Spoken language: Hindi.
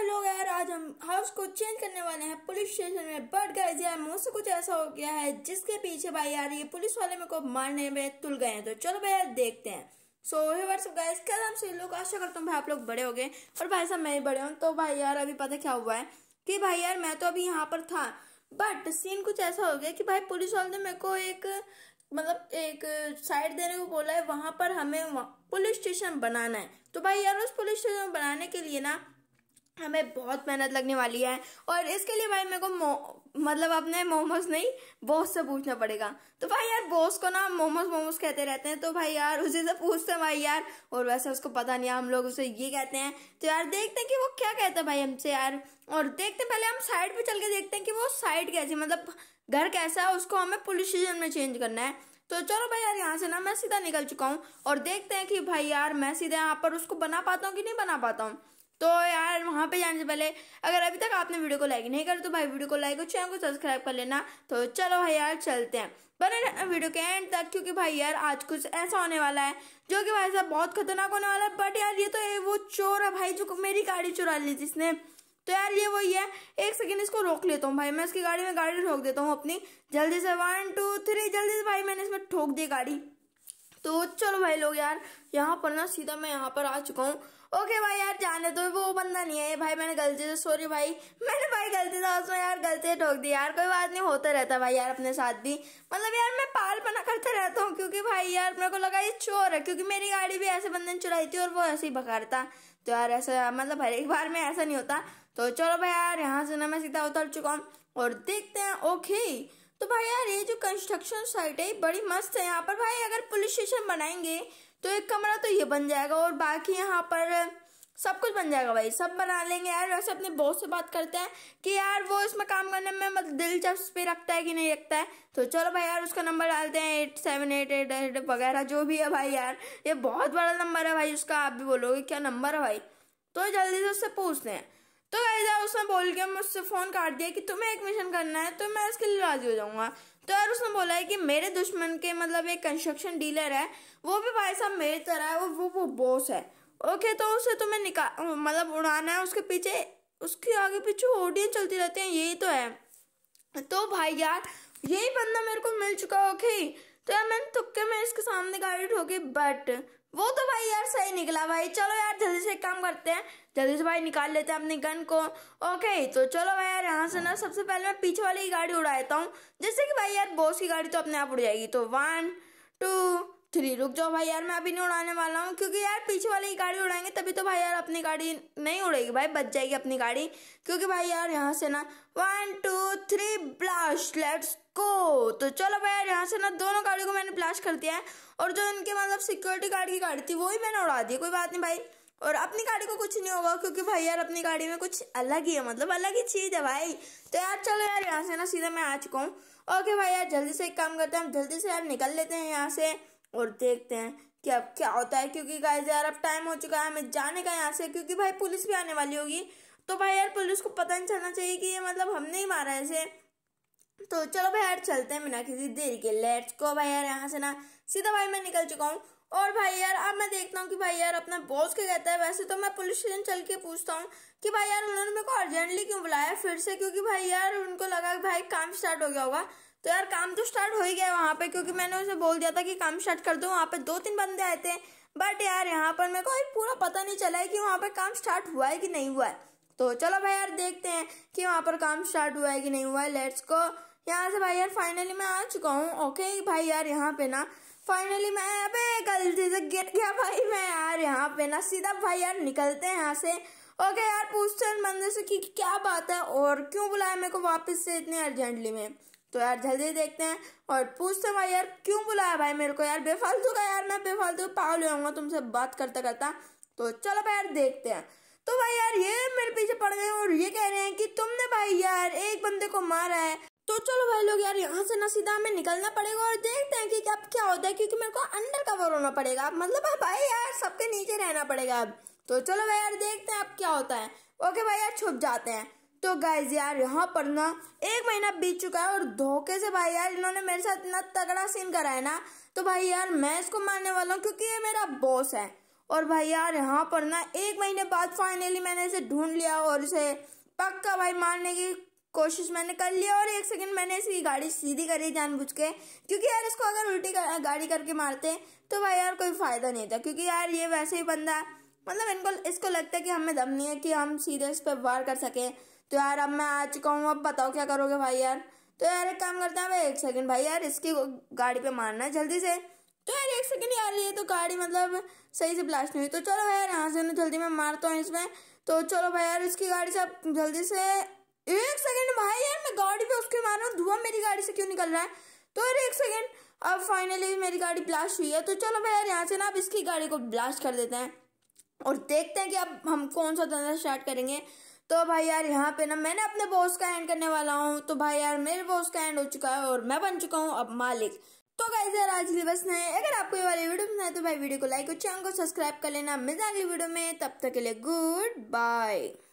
हेलो यार आज हम हाउस को चेंज करने वाले हैं पुलिस स्टेशन में बट गए यार मुझसे कुछ ऐसा हो गया है जिसके पीछे भाई यार ये पुलिस वाले मेरे को मारने में तुल गए हैं तो चलो भाई यार देखते हैं सो हे व्हाट्सअप गाइस क्या नाम से लोग आशा करता हूँ भाई आप लोग बड़े हो गए और भाई साहब मैं ही बड़े हूँ तो भाई यार अभी पता क्या हुआ है कि भाई यार मैं तो अभी यहाँ पर था बट सीन कुछ ऐसा हो गया कि भाई पुलिस वाले ने मेरे को एक मतलब एक साइड देने को बोला है वहां पर हमें पुलिस स्टेशन बनाना है तो भाई यार उस पुलिस स्टेशन बनाने के लिए ना हमें बहुत मेहनत लगने वाली है और इसके लिए भाई मेरे को मतलब अपने मोमोज नहीं बॉस से पूछना पड़ेगा तो भाई यार बॉस को ना मोमोज मोमोज कहते रहते हैं तो भाई यार उसी से पूछते हैं भाई यार और वैसे उसको पता नहीं हम लोग उसे ये कहते हैं तो यार देखते हैं कि वो क्या कहता है भाई हमसे यार और देखते पहले हम साइड पे चल के देखते हैं कि वो साइड कैसी मतलब घर कैसा है उसको हमें पुलिस स्टेशन में चेंज करना है तो चलो भाई यार यहाँ से ना मैं सीधा निकल चुका हूँ और देखते हैं कि भाई यार मैं सीधा यहाँ पर उसको बना पाता हूँ कि नहीं बना पाता हूँ तो यार वहाँ पे जाने से पहले अगर अभी तक आपने वीडियो को लाइक नहीं करा तो भाई वीडियो को लाइक और चैनल को सब्सक्राइब कर लेना तो चलो भाई यार चलते हैं बने वीडियो के एंड तक क्योंकि भाई यार आज कुछ ऐसा होने वाला है जो कि भाई साहब बहुत खतरनाक होने वाला है बट यार ये तो ए, वो चोर है भाई जो मेरी गाड़ी चुरा ली जिसने तो यार ये वही है एक सेकेंड इसको रोक लेता हूँ भाई मैं इसकी गाड़ी में गाड़ी ठोक देता हूँ अपनी जल्दी से वन टू थ्री जल्दी से भाई मैंने इसमें ठोक दी गाड़ी तो चलो भाई लोग यार यहाँ पर ना सीधा मैं यहाँ पर आ चुका हूँ ओके भाई यार जाने तो वो बंदा नहीं है भाई मैंने गलती से सॉरी भाई मैंने भाई गलती था उसमें यार गलती ठोक दी यार कोई बात नहीं होता रहता भाई यार अपने साथ भी मतलब यार मैं पाल बना करते रहता हूँ क्योंकि भाई यार मेरे को लगा ये चोर है क्योंकि मेरी गाड़ी भी ऐसे बंदे ने चुराई थी और वो ऐसे ही बकारता तो यार ऐसा मतलब हर एक बार में ऐसा नहीं होता तो चलो भाई यार यहाँ से ना मैं सीधा उतर चुका हूँ और देखते हैं ओके तो भाई यार ये जो कंस्ट्रक्शन साइट है बड़ी मस्त है यहाँ पर भाई अगर पुलिस स्टेशन बनाएंगे तो एक कमरा तो ये बन जाएगा और बाकी यहाँ पर सब कुछ बन जाएगा भाई सब बना लेंगे यार वैसे अपने बॉस से बात करते हैं कि यार वो इसमें काम करने में मतलब दिलचस्पी रखता है कि नहीं रखता है तो चलो भाई यार उसका नंबर डालते हैं eight seven eight eight eight वगैरह जो भी है भाई यार ये बहुत बड़ा नंबर है भाई उसका आप भी बोलोगे क्या नंबर है भाई तो जल्दी से उससे पूछते हैं तो यार उसने बोल के मुझसे फ़ोन काट दिया कि तुम्हें एक मिशन करना है तो मैं इसके लिए राज़ी हो जाऊँगा तो यार उसने बोला है कि मेरे दुश्मन के मतलब एक कंस्ट्रक्शन डीलर है वो भी भाई साहब मेरी तरह है वो वो बॉस है ओके तो उसे तुम्हें निकाल मतलब उड़ाना है उसके पीछे उसके आगे पीछे ऑडियंस चलती रहती है यही तो है तो भाई यार यही बंदा मेरे को मिल चुका ओके तो यार मैंने तुक्के में इसके सामने गाड़ी ठोकी बट वो तो भाई यार सही निकला भाई चलो यार जल्दी से काम करते हैं जल्दी से भाई निकाल लेते हैं अपनी गन को ओके तो चलो भाई यार यहाँ से ना हाँ। सबसे पहले मैं पीछे वाली गाड़ी उड़ा देता हूँ जैसे कि भाई यार बॉस की गाड़ी तो अपने आप उड़ जाएगी तो वन टू थ्री रुक जाओ भाई यार मैं अभी नहीं उड़ाने वाला हूँ क्योंकि यार पीछे वाले की गाड़ी उड़ाएंगे तभी तो भाई यार अपनी गाड़ी नहीं उड़ेगी भाई बच जाएगी अपनी गाड़ी क्योंकि भाई यार यहाँ से ना one two three blast let's go तो चलो भैया यहाँ से ना दोनों गाड़ियों को मैंने ब्लास्ट कर दिया है और जो इनके मतलब सिक्योरिटी गार्ड की गाड़ी थी वो ही मैंने उड़ा दी कोई बात नहीं भाई और अपनी गाड़ी को कुछ नहीं होगा क्योंकि भाई यार अपनी गाड़ी में कुछ अलग ही है मतलब अलग ही चीज़ है भाई तो यार चलो यार यहाँ से ना सीधा मैं आ चुका हूँ ओके भाई यार जल्दी से एक काम करते हैं हम जल्दी से यार निकल लेते हैं यहाँ से और देखते हैं कि अब क्या होता है क्योंकि गाइज यार अब टाइम हो चुका है हमें जाने का यहाँ से क्योंकि भाई पुलिस भी आने वाली होगी तो भाई यार पुलिस को पता नहीं चलना चाहिए कि ये मतलब हमने ही मारा है इसे तो चलो भाई यार चलते हैं बिना किसी देरी के लेट्स को भाई यार यहाँ से ना सीधा भाई मैं निकल चुका हूँ और भाई यार अब मैं देखता हूँ कि भाई यार अपना बॉस क्या कहता है वैसे तो मैं पुलिस स्टेशन चल के पूछता हूँ कि भाई यार उन्होंने मेरे को अर्जेंटली क्यों बुलाया फिर से क्योंकि भाई यार उनको लगा कि भाई काम स्टार्ट हो गया होगा तो यार काम तो स्टार्ट हो ही गया वहाँ पे क्योंकि मैंने उसे बोल दिया था कि काम स्टार्ट कर दो वहाँ पे दो तीन बंदे आए थे बट यार यहाँ पर मेरे को पूरा पता नहीं चला है कि वहाँ पे काम स्टार्ट हुआ है कि नहीं हुआ है तो चलो भाई यार देखते हैं कि वहाँ पर काम स्टार्ट हुआ है कि नहीं हुआ है लेट्स को यहाँ से भाई यार फाइनली मैं आ चुका हूँ ओके भाई यार यहाँ पे ना फाइनली मैं अबे गलती से गिर गया भाई मैं यार यहाँ पे ना सीधा भाई यार निकलते हैं यहाँ से ओके यार पूछते हैं मंदिर से कि क्या बात है और क्यों बुलाया मेरे को वापस से इतने अर्जेंटली में तो यार जल्दी देखते हैं और पूछते हैं भाई यार क्यों बुलाया भाई मेरे को यार बेफालतू का यार मैं बेफालतू पाव ले आऊँगा तुमसे बात करता करता तो चलो भाई यार देखते हैं तो भाई यार ये मेरे पीछे पड़ गए और ये कह रहे हैं कि तुमने भाई यार एक बंदे को मारा है तो चलो भाई लोग यार यहाँ से ना सीधा हमें निकलना पड़ेगा और देखते हैं कि अब क्या होता है क्योंकि मेरे को अंडर कवर होना पड़ेगा अब मतलब अब भाई यार सबके नीचे रहना पड़ेगा अब तो चलो भाई यार देखते हैं अब क्या होता है ओके भाई यार छुप जाते हैं तो गाइज यार यहाँ पर ना एक महीना बीत चुका है और धोखे से भाई यार इन्होंने मेरे साथ इतना तगड़ा सीन करा है ना तो भाई यार मैं इसको मारने वाला हूँ क्योंकि ये मेरा बॉस है और भाई यार यहाँ पर ना एक महीने बाद फाइनली मैंने इसे ढूंढ लिया और इसे पक्का भाई मारने की कोशिश मैंने कर लिया और एक सेकंड मैंने इसकी गाड़ी सीधी करी जानबूझ के क्योंकि यार इसको अगर उल्टी कर, गाड़ी करके मारते तो भाई यार कोई फ़ायदा नहीं था क्योंकि यार ये वैसे ही बंदा मतलब इनको इसको लगता है कि हमें दम नहीं है कि हम सीधे इस पर वार कर सकें तो यार अब मैं आ चुका हूँ अब बताओ क्या करोगे भाई यार तो यार एक काम करता हूँ एक सेकंड भाई यार इसकी गाड़ी पे मारना है जल्दी से तो यार एक सेकंड यार ये तो गाड़ी मतलब सही से ब्लास्ट नहीं हुई तो चलो भाई यार यहाँ से जल्दी मैं मारता हूँ इसमें तो चलो भाई यार इसकी गाड़ी से आप जल्दी से एक सेकंड भाई यार मैं गाड़ी पे उसके मार रहा हूँ धुआं मेरी गाड़ी से क्यों निकल रहा है तो यार एक सेकंड अब फाइनली मेरी गाड़ी ब्लास्ट हुई है तो चलो भाई यार यहाँ से ना अब इसकी गाड़ी को ब्लास्ट कर देते हैं और देखते हैं कि अब हम कौन सा धंधा स्टार्ट करेंगे तो भाई यार यहाँ पे ना मैंने अपने बॉस का एंड करने वाला हूँ तो भाई यार मेरे बॉस का एंड हो चुका है और मैं बन चुका हूँ अब मालिक तो कैसे यार आज लिए बस नए अगर आपको ये वाली वीडियो पसंद आए तो भाई वीडियो को लाइक और चैनल को सब्सक्राइब कर लेना मिलते हैं अगली वीडियो में तब तक के लिए गुड बाय